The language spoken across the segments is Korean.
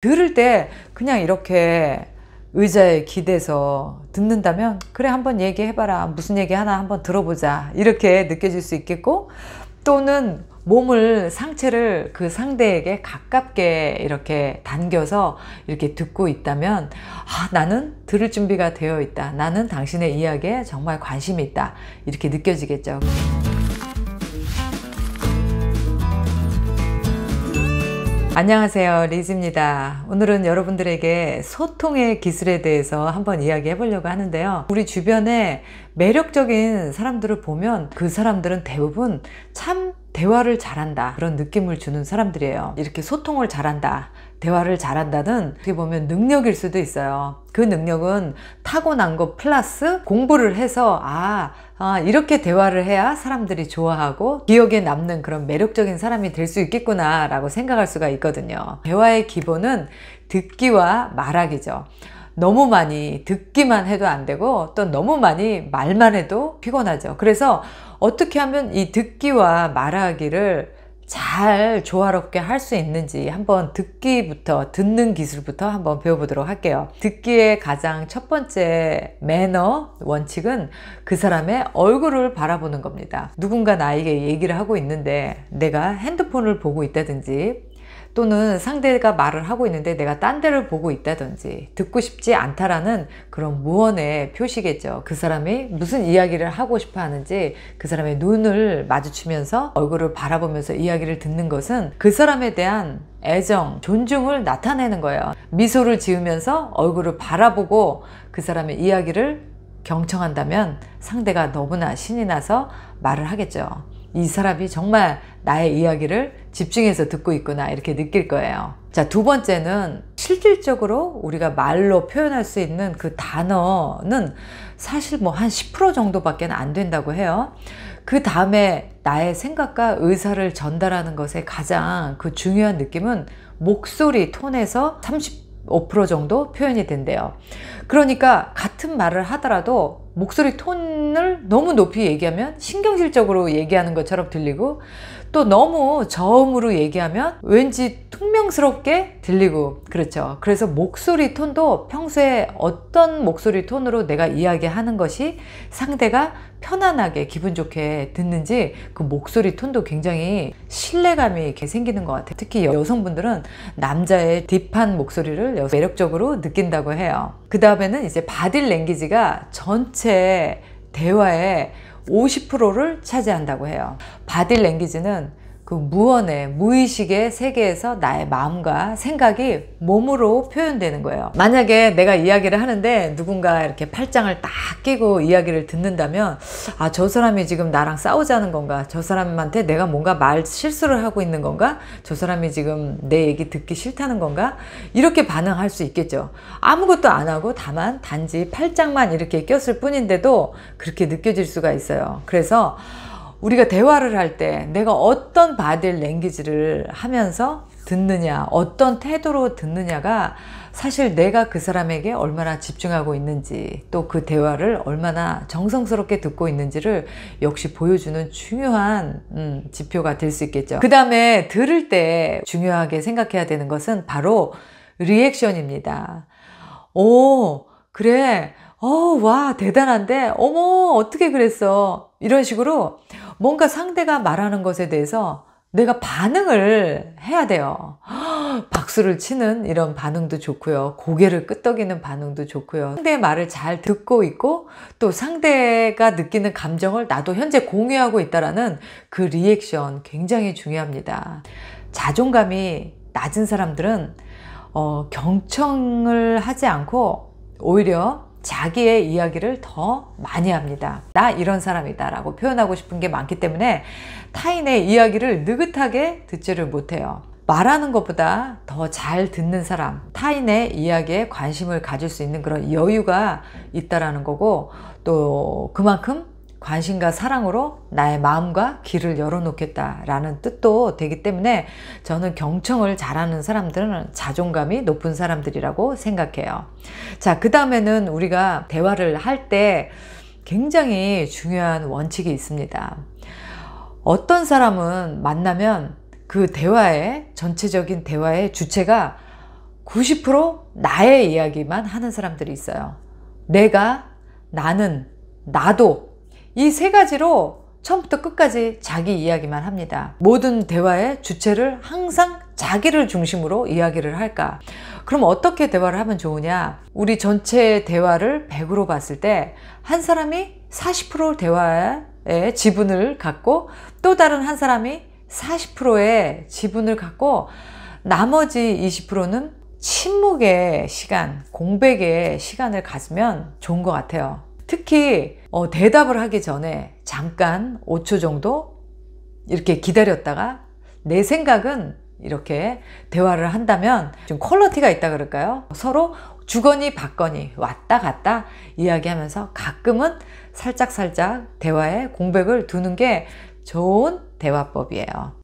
들을 때 그냥 이렇게 의자에 기대서 듣는다면 그래 한번 얘기해봐라 무슨 얘기 하나 한번 들어보자 이렇게 느껴질 수 있겠고 또는 몸을 상체를 그 상대에게 가깝게 이렇게 당겨서 이렇게 듣고 있다면 아, 나는 들을 준비가 되어 있다 나는 당신의 이야기에 정말 관심이 있다 이렇게 느껴지겠죠 안녕하세요 리즈입니다 오늘은 여러분들에게 소통의 기술에 대해서 한번 이야기해 보려고 하는데요 우리 주변에 매력적인 사람들을 보면 그 사람들은 대부분 참 대화를 잘한다 그런 느낌을 주는 사람들이에요 이렇게 소통을 잘한다 대화를 잘한다는 어떻게 보면 능력일 수도 있어요. 그 능력은 타고난 것 플러스 공부를 해서 아, 아 이렇게 대화를 해야 사람들이 좋아하고 기억에 남는 그런 매력적인 사람이 될 수 있겠구나 라고 생각할 수가 있거든요. 대화의 기본은 듣기와 말하기죠. 너무 많이 듣기만 해도 안 되고 또 너무 많이 말만 해도 피곤하죠. 그래서 어떻게 하면 이 듣기와 말하기를 잘 조화롭게 할 수 있는지 한번 듣기부터 듣는 기술부터 한번 배워보도록 할게요 듣기의 가장 첫 번째 매너 원칙은 그 사람의 얼굴을 바라보는 겁니다 누군가 나에게 얘기를 하고 있는데 내가 핸드폰을 보고 있다든지 또는 상대가 말을 하고 있는데 내가 딴 데를 보고 있다든지 듣고 싶지 않다라는 그런 무언의 표시겠죠. 그 사람이 무슨 이야기를 하고 싶어 하는지 그 사람의 눈을 마주치면서 얼굴을 바라보면서 이야기를 듣는 것은 그 사람에 대한 애정, 존중을 나타내는 거예요. 미소를 지으면서 얼굴을 바라보고 그 사람의 이야기를 경청한다면 상대가 너무나 신이 나서 말을 하겠죠. 이 사람이 정말 나의 이야기를 집중해서 듣고 있구나 이렇게 느낄 거예요. 자, 두 번째는 실질적으로 우리가 말로 표현할 수 있는 그 단어는 사실 뭐 한 10% 정도밖에 안 된다고 해요. 그 다음에 나의 생각과 의사를 전달하는 것에 가장 그 중요한 느낌은 목소리 톤에서 5% 정도 표현이 된대요. 그러니까 같은 말을 하더라도 목소리 톤을 너무 높이 얘기하면 신경질적으로 얘기하는 것처럼 들리고 또 너무 저음으로 얘기하면 왠지 퉁명스럽게 들리고 그렇죠 그래서 목소리 톤도 평소에 어떤 목소리 톤으로 내가 이야기하는 것이 상대가 편안하게 기분 좋게 듣는지 그 목소리 톤도 굉장히 신뢰감이 이렇게 생기는 것 같아요 특히 여성분들은 남자의 딥한 목소리를 매력적으로 느낀다고 해요 그 다음에는 이제 바디 랭귀지가 전체 대화에 50%를 차지한다고 해요 바디 랭귀지는 그 무언의 무의식의 세계에서 나의 마음과 생각이 몸으로 표현되는 거예요. 만약에 내가 이야기를 하는데 누군가 이렇게 팔짱을 딱 끼고 이야기를 듣는다면 아 저 사람이 지금 나랑 싸우자는 건가? 저 사람한테 내가 뭔가 말 실수를 하고 있는 건가? 저 사람이 지금 내 얘기 듣기 싫다는 건가? 이렇게 반응할 수 있겠죠. 아무것도 안 하고 다만 단지 팔짱만 이렇게 꼈을 뿐인데도 그렇게 느껴질 수가 있어요. 그래서 우리가 대화를 할 때 내가 어떤 바디 랭귀지를 하면서 듣느냐 어떤 태도로 듣느냐가 사실 내가 그 사람에게 얼마나 집중하고 있는지 또 그 대화를 얼마나 정성스럽게 듣고 있는지를 역시 보여주는 중요한 음, 지표가 될 수 있겠죠 그 다음에 들을 때 중요하게 생각해야 되는 것은 바로 리액션입니다 오 그래 어 와 대단한데 어머 어떻게 그랬어 이런 식으로 뭔가 상대가 말하는 것에 대해서 내가 반응을 해야 돼요. 박수를 치는 이런 반응도 좋고요. 고개를 끄덕이는 반응도 좋고요. 상대의 말을 잘 듣고 있고 또 상대가 느끼는 감정을 나도 현재 공유하고 있다라는 그 리액션 굉장히 중요합니다. 자존감이 낮은 사람들은 어, 경청을 하지 않고 오히려 자기의 이야기를 더 많이 합니다. 나 이런 사람이다 라고 표현하고 싶은 게 많기 때문에 타인의 이야기를 느긋하게 듣지를 못해요. 말하는 것보다 더 잘 듣는 사람, 타인의 이야기에 관심을 가질 수 있는 그런 여유가 있다라는 거고 또 그만큼 관심과 사랑으로 나의 마음과 길을 열어놓겠다라는 뜻도 되기 때문에 저는 경청을 잘하는 사람들은 자존감이 높은 사람들이라고 생각해요. 자, 그 다음에는 우리가 대화를 할 때 굉장히 중요한 원칙이 있습니다. 어떤 사람은 만나면 그 대화의 전체적인 대화의 주체가 90% 나의 이야기만 하는 사람들이 있어요. 내가, 나는, 나도 이세 가지로 처음부터 끝까지 자기 이야기만 합니다. 모든 대화의 주체를 항상 자기를 중심으로 이야기를 할까? 그럼 어떻게 대화를 하면 좋으냐? 우리 전체 대화를 100으로 봤을 때 한 사람이 40% 대화의 지분을 갖고 또 다른 한 사람이 40%의 지분을 갖고 나머지 20%는 침묵의 시간, 공백의 시간을 가지면 좋은 것 같아요. 특히 어, 대답을 하기 전에 잠깐 5초 정도 이렇게 기다렸다가 내 생각은 이렇게 대화를 한다면 좀 퀄러티가 있다 그럴까요? 서로 주거니 받거니 왔다 갔다 이야기하면서 가끔은 살짝살짝 대화에 공백을 두는 게 좋은 대화법이에요.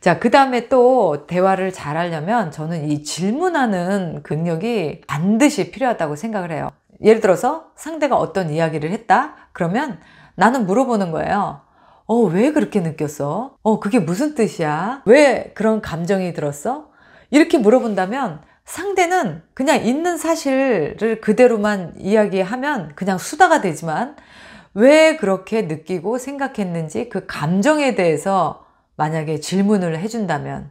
자, 그 다음에 또 대화를 잘 하려면 저는 이 질문하는 능력이 반드시 필요하다고 생각을 해요. 예를 들어서 상대가 어떤 이야기를 했다? 그러면 나는 물어보는 거예요. 어, 왜 그렇게 느꼈어? 어, 그게 무슨 뜻이야? 왜 그런 감정이 들었어? 이렇게 물어본다면 상대는 그냥 있는 사실을 그대로만 이야기하면 그냥 수다가 되지만 왜 그렇게 느끼고 생각했는지 그 감정에 대해서 만약에 질문을 해준다면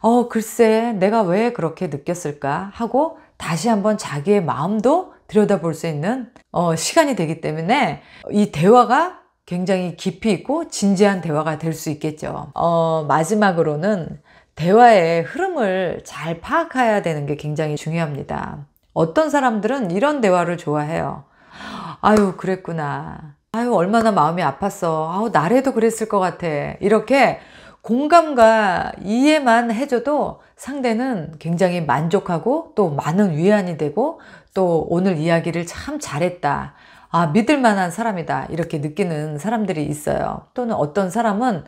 어, 글쎄, 내가 왜 그렇게 느꼈을까? 하고 다시 한번 자기의 마음도 들여다볼 수 있는 어, 시간이 되기 때문에 이 대화가 굉장히 깊이 있고 진지한 대화가 될 수 있겠죠. 어, 마지막으로는 대화의 흐름을 잘 파악해야 되는 게 굉장히 중요합니다. 어떤 사람들은 이런 대화를 좋아해요. 아유, 그랬구나. 아유, 얼마나 마음이 아팠어. 아우, 나래도 그랬을 것 같아. 이렇게 공감과 이해만 해줘도 상대는 굉장히 만족하고 또 많은 위안이 되고 또 오늘 이야기를 참 잘했다. 아, 믿을 만한 사람이다. 이렇게 느끼는 사람들이 있어요. 또는 어떤 사람은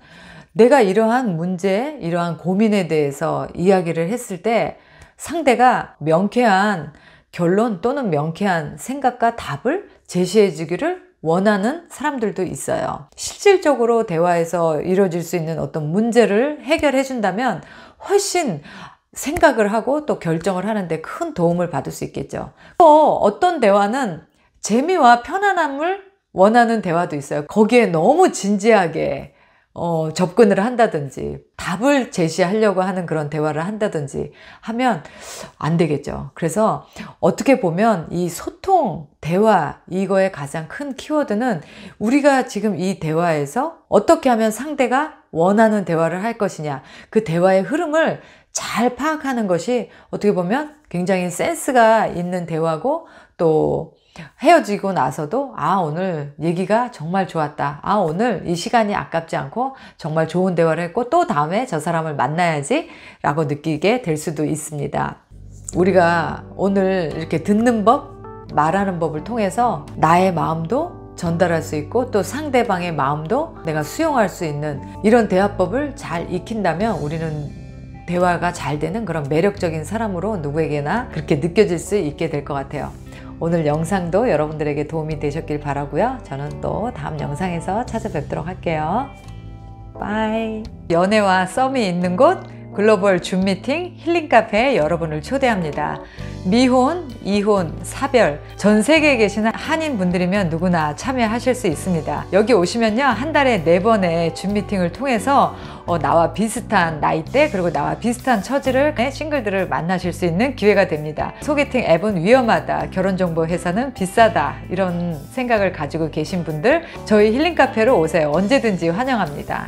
내가 이러한 문제, 이러한 고민에 대해서 이야기를 했을 때 상대가 명쾌한 결론 또는 명쾌한 생각과 답을 제시해 주기를 원하는 사람들도 있어요. 실질적으로 대화에서 이루어질 수 있는 어떤 문제를 해결해 준다면 훨씬 생각을 하고 또 결정을 하는데 큰 도움을 받을 수 있겠죠. 또 어떤 대화는 재미와 편안함을 원하는 대화도 있어요. 거기에 너무 진지하게 어, 접근을 한다든지 답을 제시하려고 하는 그런 대화를 한다든지 하면 안 되겠죠. 그래서 어떻게 보면 이 소통, 대화 이거의 가장 큰 키워드는 우리가 지금 이 대화에서 어떻게 하면 상대가 원하는 대화를 할 것이냐 그 대화의 흐름을 잘 파악하는 것이 어떻게 보면 굉장히 센스가 있는 대화고 또 헤어지고 나서도 아 오늘 얘기가 정말 좋았다 아 오늘 이 시간이 아깝지 않고 정말 좋은 대화를 했고 또 다음에 저 사람을 만나야지 라고 느끼게 될 수도 있습니다 우리가 오늘 이렇게 듣는 법 말하는 법을 통해서 나의 마음도 전달할 수 있고 또 상대방의 마음도 내가 수용할 수 있는 이런 대화법을 잘 익힌다면 우리는 대화가 잘 되는 그런 매력적인 사람으로 누구에게나 그렇게 느껴질 수 있게 될 것 같아요. 오늘 영상도 여러분들에게 도움이 되셨길 바라고요. 저는 또 다음 영상에서 찾아뵙도록 할게요. 빠이. 연애와 썸이 있는 곳 글로벌 줌미팅 힐링 카페에 여러분을 초대합니다. 미혼, 이혼, 사별 전 세계에 계시는 한인 분들이면 누구나 참여하실 수 있습니다. 여기 오시면요 한 달에 네 번의 줌미팅을 통해서 어, 나와 비슷한 나이대 그리고 나와 비슷한 처지를 네 싱글들을 만나실 수 있는 기회가 됩니다. 소개팅 앱은 위험하다, 결혼정보 회사는 비싸다 이런 생각을 가지고 계신 분들 저희 힐링 카페로 오세요. 언제든지 환영합니다.